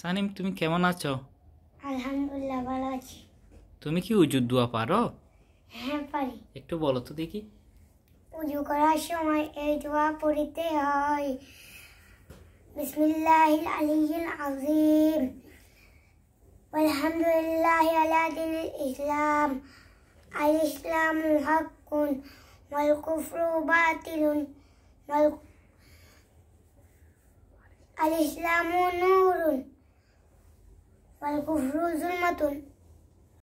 সানিম তুমি কেমন আছো আলহামদুলিল্লাহ ভালো আছি তুমি কি উজু দোয়া পারো হ্যাঁ পারি একটু বলো তো দেখি উজু করার সময় এই দোয়া পড়িতে হয় বিসমিল্লাহিল আলিয়িল আযীম আলহামদুলিল্লাহি আলা দিনিল ইসলাম আল ইসলাম হাক্কুন ওয়াল কুফরু বাতিলুন ওয়াল আল ইসলামু নূর والكفر ظلمة